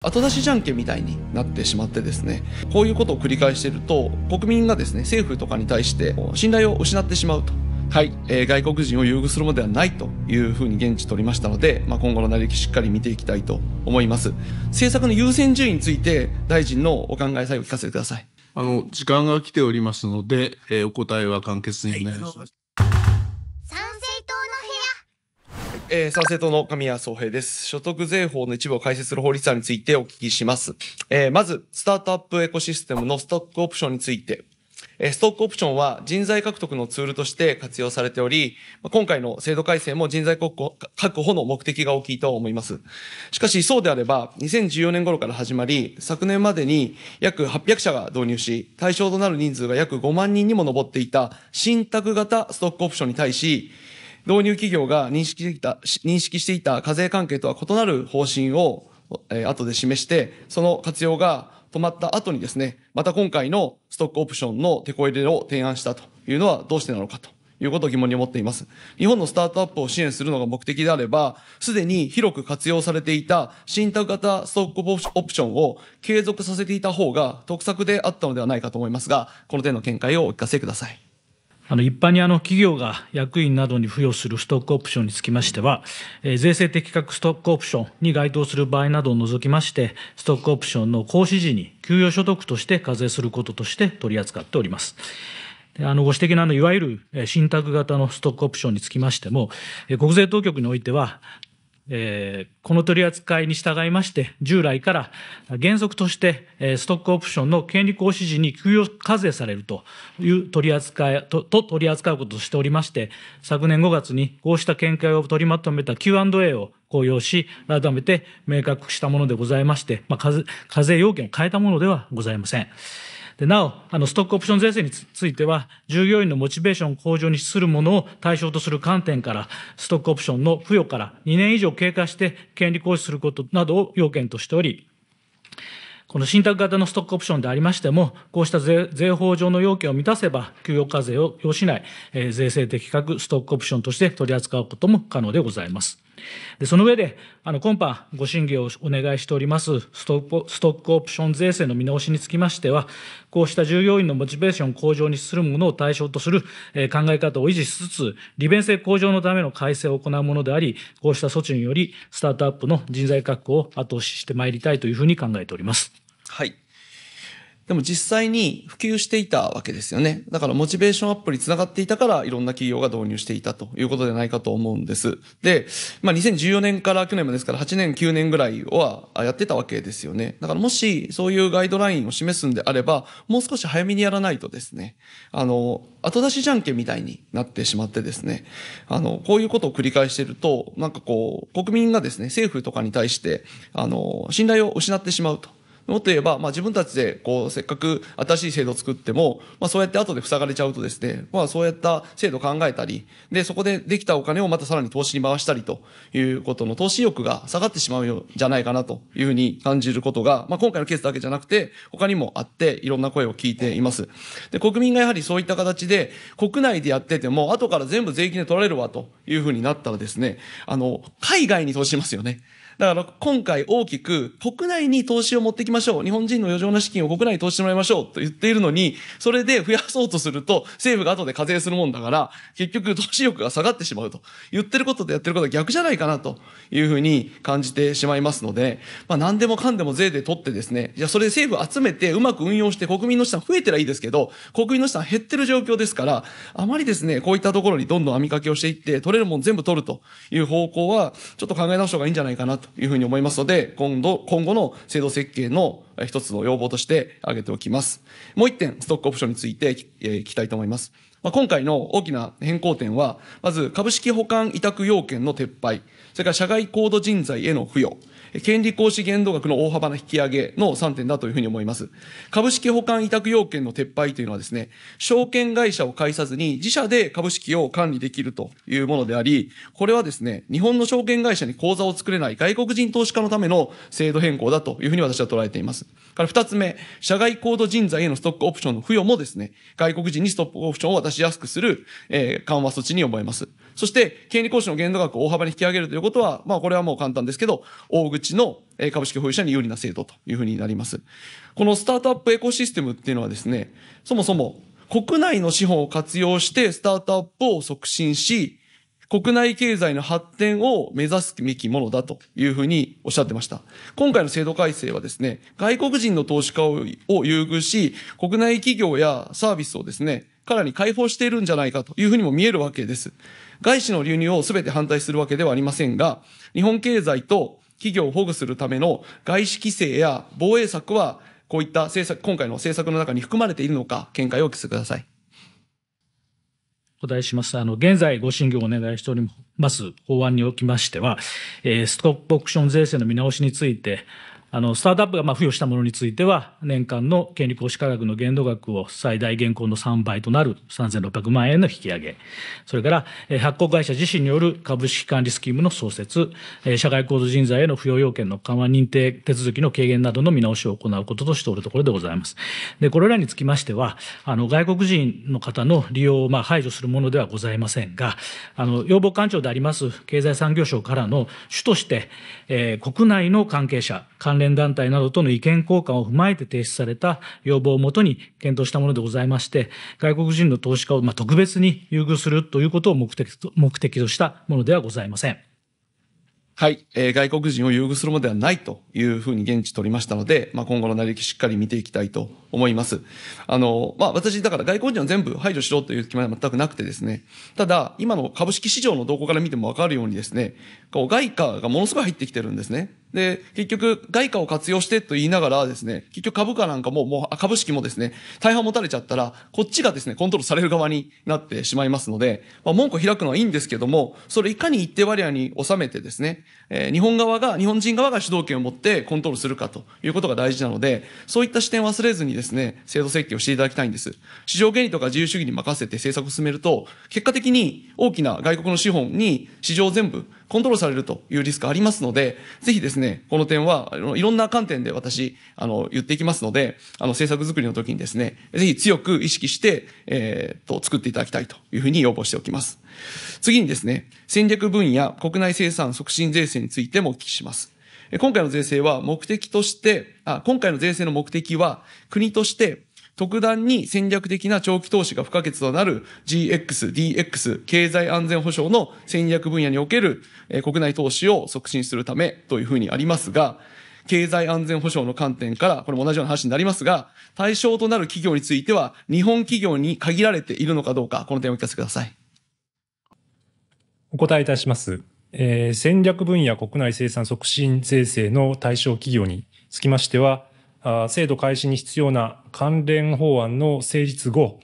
後出しじゃんけんみたいになってしまってですね、こういうことを繰り返していると、国民がですね、政府とかに対して信頼を失ってしまうと。はい、えー、外国人を優遇するものではないというふうに現地取りましたので、まあ、今後の成り行きしっかり見ていきたいと思います。政策の優先順位について、大臣のお考え最後聞かせてください。あの、時間が来ておりますので、えー、お答えは簡潔にお願いします。はいえー、党の神谷総平です。所得税法の一部を改正する法律案についてお聞きします。えー、まず、スタートアップエコシステムのストックオプションについて、えー、ストックオプションは人材獲得のツールとして活用されており、今回の制度改正も人材確保の目的が大きいと思います。しかし、そうであれば、2014年頃から始まり、昨年までに約800社が導入し、対象となる人数が約5万人にも上っていた新宅型ストックオプションに対し、導入企業が認識してきた、認識していた課税関係とは異なる方針を、えー、後で示して、その活用が止まった後にですね、また今回のストックオプションの手こ入れを提案したというのはどうしてなのかということを疑問に思っています。日本のスタートアップを支援するのが目的であれば、すでに広く活用されていた信託型ストックオプションを継続させていた方が得策であったのではないかと思いますが、この点の見解をお聞かせください。あの一般にあの企業が役員などに付与するストックオプションにつきましては、えー、税制的確。格ストックオプションに該当する場合などを除きまして、ストックオプションの行使時に給与所得として課税することとして取り扱っております。あのご指摘のあのいわゆる信託型のストックオプションにつきましても、国税当局においては、えー、この取り扱いに従いまして、従来から原則として、えー、ストックオプションの権利行使時に給与課税されるという取り扱いと、と取り扱うこととしておりまして、昨年5月にこうした見解を取りまとめた Q&A を公表し、改めて明確したものでございまして、まあ、課税要件を変えたものではございません。でなお、あのストックオプション税制については、従業員のモチベーション向上に資するものを対象とする観点から、ストックオプションの付与から2年以上経過して権利行使することなどを要件としており、この信託型のストックオプションでありましても、こうした税法上の要件を満たせば、給与課税を要しない、えー、税制的格ストックオプションとして取り扱うことも可能でございます。でその上で、あの今般、ご審議をお願いしておりますストックオプション税制の見直しにつきましては、こうした従業員のモチベーション向上にするものを対象とする、え考え方を維持しつつ、利便性向上のための改正を行うものであり、こうした措置により、スタートアップの人材確保を後押ししてまいりたいというふうに考えております。はいでも実際に普及していたわけですよね。だからモチベーションアップにつながっていたからいろんな企業が導入していたということではないかと思うんです。で、まあ2014年から去年までですから8年9年ぐらいはやってたわけですよね。だからもしそういうガイドラインを示すんであれば、もう少し早めにやらないとですね、あの、後出しじゃんけんみたいになってしまってですね、あの、こういうことを繰り返してると、なんかこう、国民がですね、政府とかに対して、あの、信頼を失ってしまうと。もっと言えば、まあ、自分たちでこうせっかく新しい制度を作っても、まあ、そうやって後で塞がれちゃうとですね、まあ、そうやった制度を考えたりでそこでできたお金をまたさらに投資に回したりということの投資意欲が下がってしまうよじゃないかなというふうに感じることが、まあ、今回のケースだけじゃなくて他にもあっていろんな声を聞いています。で国民がやはりそういった形で国内でやってても後から全部税金で取られるわというふうになったらですねあの海外に投資しますよね。だから今回大きく国内に投資を持ってきまましょう。日本人の余剰な資金を国内に投資してもらいましょうと言っているのに、それで増やそうとすると、政府が後で課税するもんだから、結局投資欲が下がってしまうと。言ってることとやってることは逆じゃないかなというふうに感じてしまいますので、まあ何でもかんでも税で取ってですね、じゃあそれで政府集めてうまく運用して国民の資産増えてりゃいいですけど、国民の資産減ってる状況ですから、あまりですね、こういったところにどんどん網掛けをしていって、取れるもん全部取るという方向は、ちょっと考え直した方がいいんじゃないかなというふうに思いますので、今度、今後の制度設計の一つの要望として挙げておきます。もう一点、ストックオプションについて聞きたいと思います。まあ、今回の大きな変更点は、まず株式保管委託要件の撤廃、それから社外高度人材への付与、権利行使限度額の大幅な引き上げの3点だというふうに思います。株式保管委託要件の撤廃というのはですね、証券会社を介さずに自社で株式を管理できるというものであり、これはですね、日本の証券会社に口座を作れない外国人投資家のための制度変更だというふうに私は捉えています。から2つ目、社外高度人材へのストックオプションの付与もですね、外国人にストックオプションを渡しやすくする、えー、緩和措置に思います。そして、権利行使の限度額を大幅に引き上げるということは、まあ、これはもう簡単ですけど、大口の株式保有者に有利な制度というふうになります。このスタートアップエコシステムっていうのはですね、そもそも国内の資本を活用してスタートアップを促進し、国内経済の発展を目指すべきものだというふうにおっしゃってました。今回の制度改正はですね、外国人の投資家を優遇し、国内企業やサービスをですね、からに解放しているんじゃないかというふうにも見えるわけです。外資の流入を全て反対するわけではありませんが、日本経済と企業を保護するための外資規制や防衛策は、こういった政策、今回の政策の中に含まれているのか、見解をお聞かせください。お答えします。あの、現在ご審議をお願いしております法案におきましては、えー、ストップオプション税制の見直しについて、あのスタートアップがまあ付与したものについては年間の権利行使価格の限度額を最大現行の3倍となる3600万円の引き上げそれから発行会社自身による株式管理スキームの創設社会構造人材への付与要件の緩和認定手続きの軽減などの見直しを行うこととしておるところでございますでこれらにつきましてはあの外国人の方の利用をまあ排除するものではございませんがあの要望官庁であります経済産業省からの主として、えー、国内の関係者関連団体などとの意見交換を踏まえて提出された要望をもとに検討したものでございまして、外国人の投資家をま特別に優遇するということを目的と目的としたものではございません。はい、えー、外国人を優遇するものではないというふうに現地取りましたので、まあ、今後の成り行きしっかり見ていきたいと思います。あの、まあ、私、だから外国人は全部排除しろという気は全くなくてですね、ただ、今の株式市場の動向から見てもわかるようにですね、こう外貨がものすごい入ってきてるんですね。で、結局、外貨を活用してと言いながらですね、結局株価なんかも、もう、株式もですね、大半持たれちゃったら、こっちがですね、コントロールされる側になってしまいますので、まあ、文句を開くのはいいんですけども、それいかに一定割合に収めてですね、えー、日本側が、日本人側が主導権を持ってコントロールするかということが大事なので、そういった視点を忘れずにですね、制度設計をしていただきたいんです。市場原理とか自由主義に任せて政策を進めると、結果的に大きな外国の資本に市場を全部コントロールされるというリスクありますので、ぜひですね、この点はいろんな観点で私、あの、言っていきますので、あの、政策作りの時にですね、ぜひ強く意識して、えー、っと、作っていただきたいというふうに要望しておきます。次にですね、戦略分野国内生産促進税制についてもお聞きします。今回の税制は目的として、あ今回の税制の目的は、国として特段に戦略的な長期投資が不可欠となる GX、DX、経済安全保障の戦略分野における国内投資を促進するためというふうにありますが、経済安全保障の観点から、これも同じような話になりますが、対象となる企業については、日本企業に限られているのかどうか、この点をお聞かせください。お答えいたします。えー、戦略分野国内生産促進税制の対象企業につきましては、制度開始に必要な関連法案の成立後、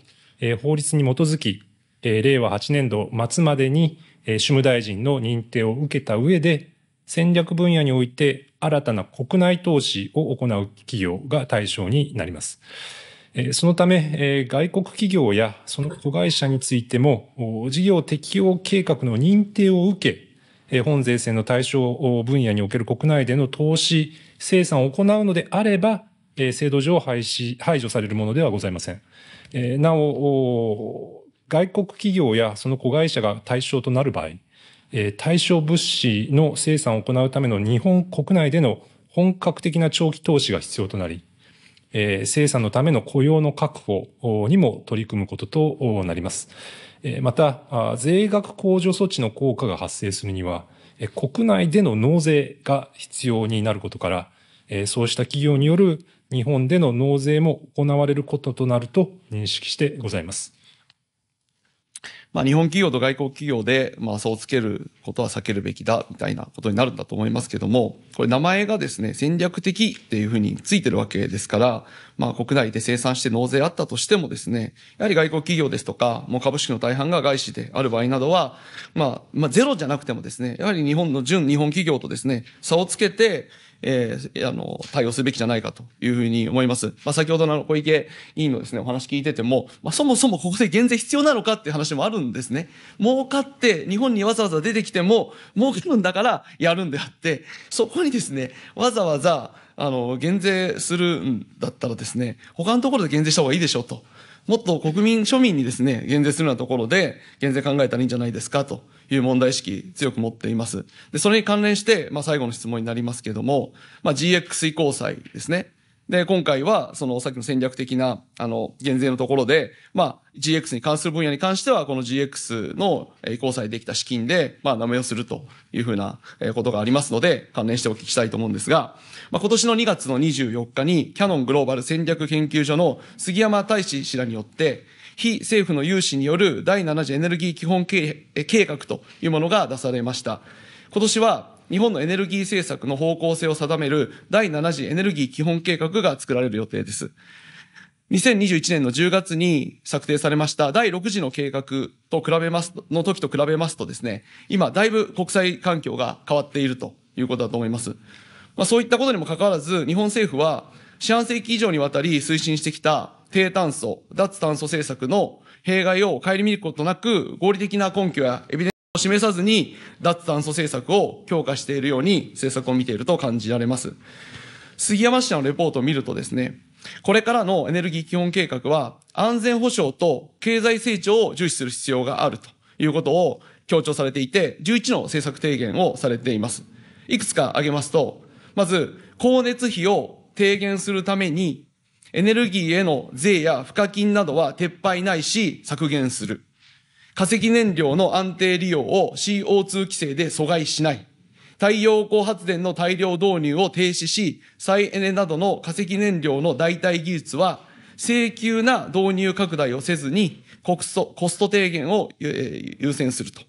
法律に基づき、令和8年度末までに主務大臣の認定を受けた上で、戦略分野において新たな国内投資を行う企業が対象になります。そのため、外国企業やその子会社についても、事業適用計画の認定を受け、本税制の対象分野における国内での投資生産を行うのであれば、えー、制度上廃止、排除されるものではございません。えー、なお、外国企業やその子会社が対象となる場合、えー、対象物資の生産を行うための日本国内での本格的な長期投資が必要となり、えー、生産のための雇用の確保にも取り組むこととなります。えー、また、税額控除措置の効果が発生するには、国内での納税が必要になることから、えそうした企業による日本での納税も行われることとなると認識してございます。まあ、日本企業と外国企業で、まあ、差をつけることは避けるべきだみたいなことになるんだと思いますけども、これ名前がですね、戦略的っていうふうについてるわけですから、まあ、国内で生産して納税あったとしてもですね、やはり外国企業ですとか、もう株式の大半が外資である場合などは、まあ、まあ、ゼロじゃなくてもですね、やはり日本の純日本企業とですね、差をつけて、えー、あの、対応すべきじゃないかというふうに思います。まあ、先ほどの小池委員のですね、お話聞いてても、まあ、そもそも国税減税必要なのかっていう話もあるんですね。儲かって日本にわざわざ出てきても、儲かるんだからやるんであって、そこにですね、わざわざ、あの、減税するんだったらですね、他のところで減税した方がいいでしょうと。もっと国民、庶民にですね、減税するようなところで、減税考えたらいいんじゃないですかという問題意識強く持っています。で、それに関連して、まあ最後の質問になりますけれども、まあ GX 移行債ですね。で、今回は、その、さっきの戦略的な、あの、減税のところで、まあ、GX に関する分野に関しては、この GX の移行際できた資金で、まあ、名前をするというふうなことがありますので、関連してお聞きしたいと思うんですが、まあ、今年の2月の24日に、キャノングローバル戦略研究所の杉山大志氏らによって、非政府の融資による第7次エネルギー基本計画というものが出されました。今年は、日本のエネルギー政策の方向性を定める第7次エネルギー基本計画が作られる予定です。2021年の10月に策定されました第6次の計画と比べますの時と比べますとですね、今だいぶ国際環境が変わっているということだと思います。まあ、そういったことにもかかわらず、日本政府は四半世紀以上にわたり推進してきた低炭素、脱炭素政策の弊害を顧みることなく合理的な根拠やエビデン示さずに脱炭素政策を強化しているように政策を見ていると感じられます。杉山氏のレポートを見るとですね、これからのエネルギー基本計画は安全保障と経済成長を重視する必要があるということを強調されていて、11の政策提言をされています。いくつか挙げますと、まず、光熱費を低減するために、エネルギーへの税や賦課金などは撤廃ないし削減する。化石燃料の安定利用を CO2 規制で阻害しない。太陽光発電の大量導入を停止し、再エネなどの化石燃料の代替技術は、請求な導入拡大をせずに、コスト、コスト低減を優先すると。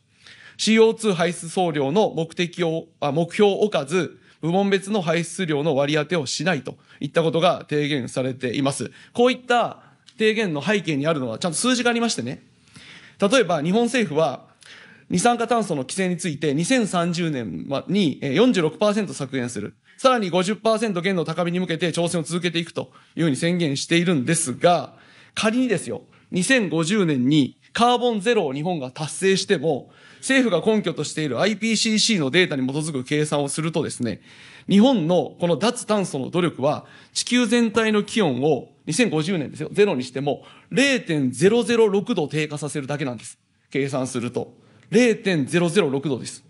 CO2 排出総量の目的を、あ目標を置かず、部門別の排出量の割り当てをしないといったことが提言されています。こういった提言の背景にあるのは、ちゃんと数字がありましてね。例えば日本政府は、二酸化炭素の規制について2030年に46%削減する。さらに50%減の高みに向けて挑戦を続けていくというふうに宣言しているんですが、仮にですよ、2050年にカーボンゼロを日本が達成しても、政府が根拠としている IPCC のデータに基づく計算をするとですね、日本のこの脱炭素の努力は地球全体の気温を2050年ですよ。ゼロにしても0.006度低下させるだけなんです。計算すると。0.006度です。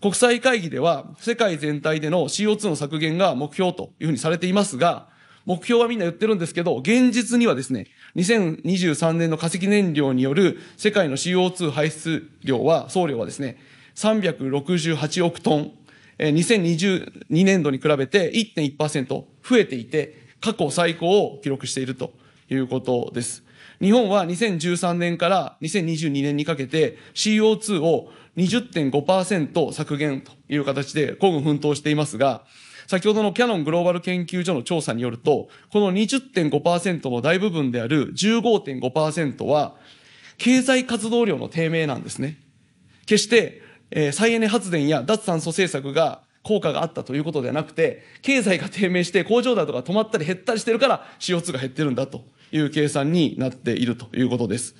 国際会議では世界全体での CO2 の削減が目標というふうにされていますが、目標はみんな言ってるんですけど、現実にはですね、2023年の化石燃料による世界の CO2 排出量は、総量はですね、368億トン、2022年度に比べて1.1%増えていて、過去最高を記録しているということです。日本は2013年から2022年にかけて CO2 を20.5%削減という形で今後奮闘していますが、先ほどのキャノングローバル研究所の調査によると、この20.5%の大部分である15.5%は、経済活動量の低迷なんですね。決して、えー、再エネ発電や脱炭素政策が効果があったということではなくて、経済が低迷して工場だとか止まったり減ったりしてるから CO2 が減ってるんだという計算になっているということです。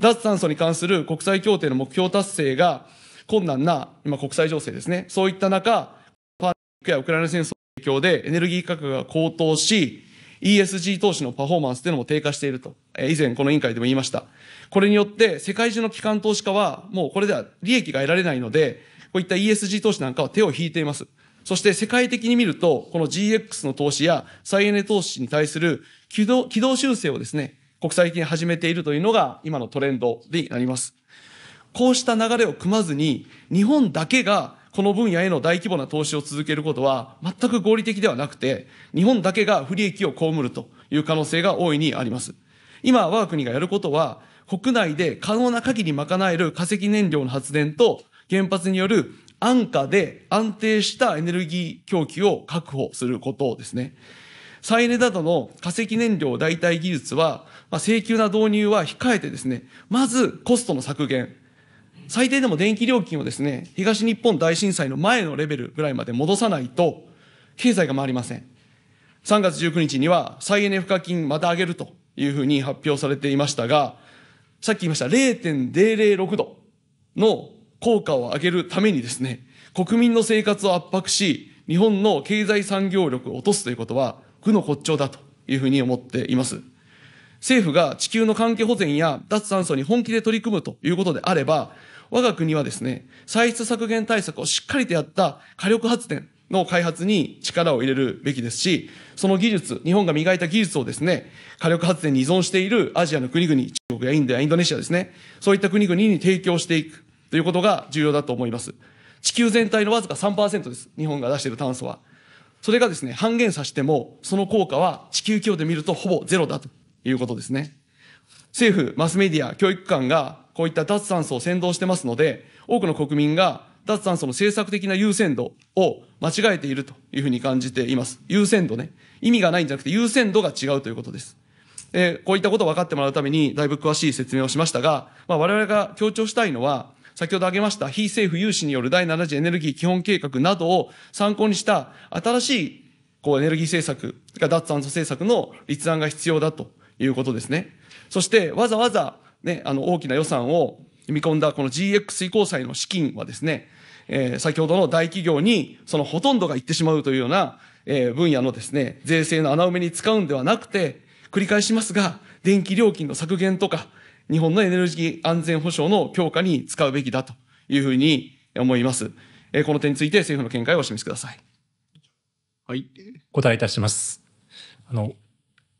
脱炭素に関する国際協定の目標達成が困難な、今国際情勢ですね。そういった中、パーティックやウクライナ戦争の影響でエネルギー価格が高騰し、ESG 投資のパフォーマンスというのも低下していると、え以前この委員会でも言いました。これによって世界中の機関投資家はもうこれでは利益が得られないので、こういった ESG 投資なんかは手を引いています。そして世界的に見ると、この GX の投資や再エネ投資に対する軌道軌道修正をですね、国際的に始めているというのが今のトレンドになります。こうした流れを組まずに、日本だけがこの分野への大規模な投資を続けることは全く合理的ではなくて、日本だけが不利益を被るという可能性が大いにあります。今、我が国がやることは、国内で可能な限り賄える化石燃料の発電と原発による安価で安定したエネルギー供給を確保することですね。再エネなどの化石燃料代替技術は、まあ、請求な導入は控えてですね、まずコストの削減、最低でも電気料金をですね、東日本大震災の前のレベルぐらいまで戻さないと、経済が回りません。3月19日には再エネ賦課金また上げるというふうに発表されていましたが、さっき言いました0.006度の効果を上げるためにですね、国民の生活を圧迫し、日本の経済産業力を落とすということは、苦の骨頂だというふうに思っています。政府が地球の環境保全や脱炭素に本気で取り組むということであれば、我が国はですね、歳出削減対策をしっかりとやった火力発電の開発に力を入れるべきですし、その技術、日本が磨いた技術をですね、火力発電に依存しているアジアの国々、中国やインドやインドネシアですね、そういった国々に提供していく。ということが重要だと思います。地球全体のわずか3%です。日本が出している炭素は。それがですね、半減させても、その効果は地球規模で見るとほぼゼロだということですね。政府、マスメディア、教育機関がこういった脱炭素を先導してますので、多くの国民が脱炭素の政策的な優先度を間違えているというふうに感じています。優先度ね。意味がないんじゃなくて優先度が違うということです。えー、こういったことを分かってもらうために、だいぶ詳しい説明をしましたが、まあ、我々が強調したいのは、先ほど挙げました非政府有志による第7次エネルギー基本計画などを参考にした新しいこうエネルギー政策が脱炭素政策の立案が必要だということですね。そしてわざわざね、あの大きな予算を見込んだこの GX 移行債の資金はですね、えー、先ほどの大企業にそのほとんどが行ってしまうというような、えー、分野のですね、税制の穴埋めに使うんではなくて、繰り返しますが、電気料金の削減とか、日本のエネルギー安全保障の強化に使うべきだというふうに思います。この点について政府の見解をお示しください。はい。答えいたします。あの、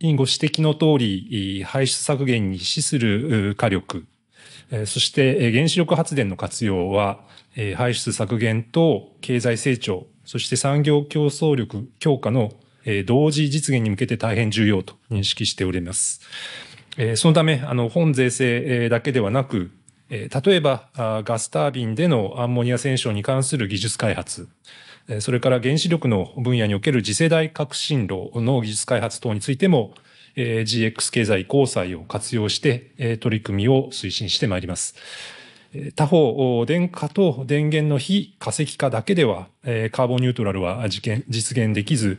委員ご指摘の通り、排出削減に資する火力、そして原子力発電の活用は、排出削減と経済成長、そして産業競争力強化の同時実現に向けて大変重要と認識しております。えそのため、あの、本税制だけではなく、え例えば、ガスタービンでのアンモニア戦争に関する技術開発、それから原子力の分野における次世代革新炉の技術開発等についても、え GX 経済交際を活用して、え取り組みを推進してまいります。他方、電化と電源の非化石化だけでは、カーボンニュートラルは実現できず、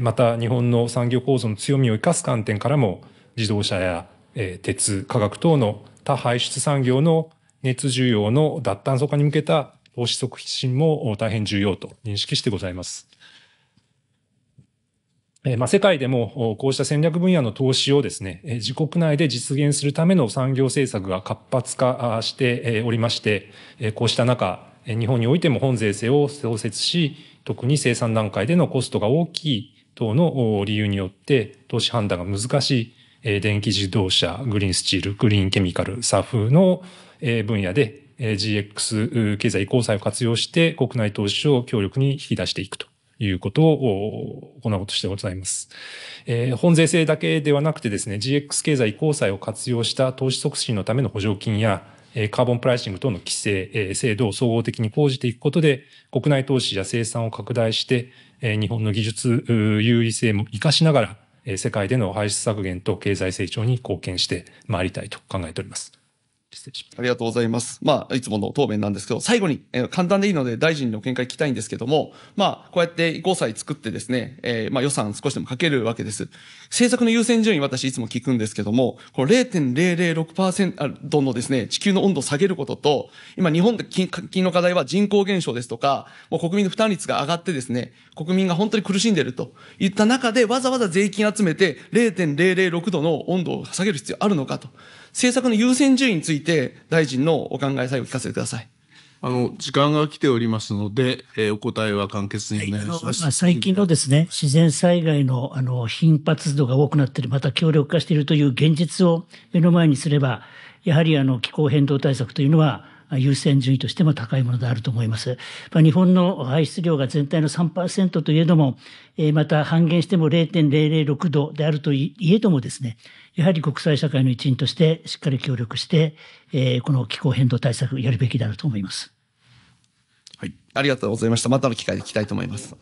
また日本の産業構造の強みを生かす観点からも、自動車や、えー、鉄、化学等の多排出産業の熱需要の脱炭素化に向けた投資促進も大変重要と認識してございます。えー、まあ、世界でもこうした戦略分野の投資をですね、自国内で実現するための産業政策が活発化しておりまして、こうした中、日本においても本税制を創設し、特に生産段階でのコストが大きい等の理由によって投資判断が難しいえ電気自動車、グリーンスチール、グリーンケミカル、SAF の、え分野で、え GX 経済移行債を活用して国内投資を強力に引き出していくということを行おうとしてございます。えー、本税制だけではなくてですね、GX 経済移行債を活用した投資促進のための補助金や、カーボンプライシング等の規制、え制度を総合的に講じていくことで、国内投資や生産を拡大して、え日本の技術優位性も活かしながら、世界での排出削減と経済成長に貢献してまいりたいと考えております。失礼します。ありがとうございます。まあ、いつもの答弁なんですけど、最後に、えー、簡単でいいので大臣の見解聞きたいんですけども、まあ、こうやって移行債作ってですね、えー、まあ予算少しでもかけるわけです。政策の優先順位、私いつも聞くんですけども、この0.006%のですね、地球の温度を下げることと、今日本で金の課題は人口減少ですとか、もう国民の負担率が上がってですね、国民が本当に苦しんでいるといった中で、わざわざ税金集めて0.006度の温度を下げる必要あるのかと。政策の優先順位について、大臣のお考え、最後聞かせてください。あの時間が来ておりますので、えー、お答えは簡潔にお願いします、はい、最近のですね自然災害のあの頻発度が多くなっている、また強力化しているという現実を目の前にすれば、やはりあの気候変動対策というのは、優先順位としても高いものであると思います。まあ、日本の排出量が全体の3%といえども、えー、また半減しても0.006度であるといえどもですね、やはり国際社会の一員としてしっかり協力して、えー、この気候変動対策やるべきだと思います。はい、ありがとうございました。またの機会で聞きたいと思います。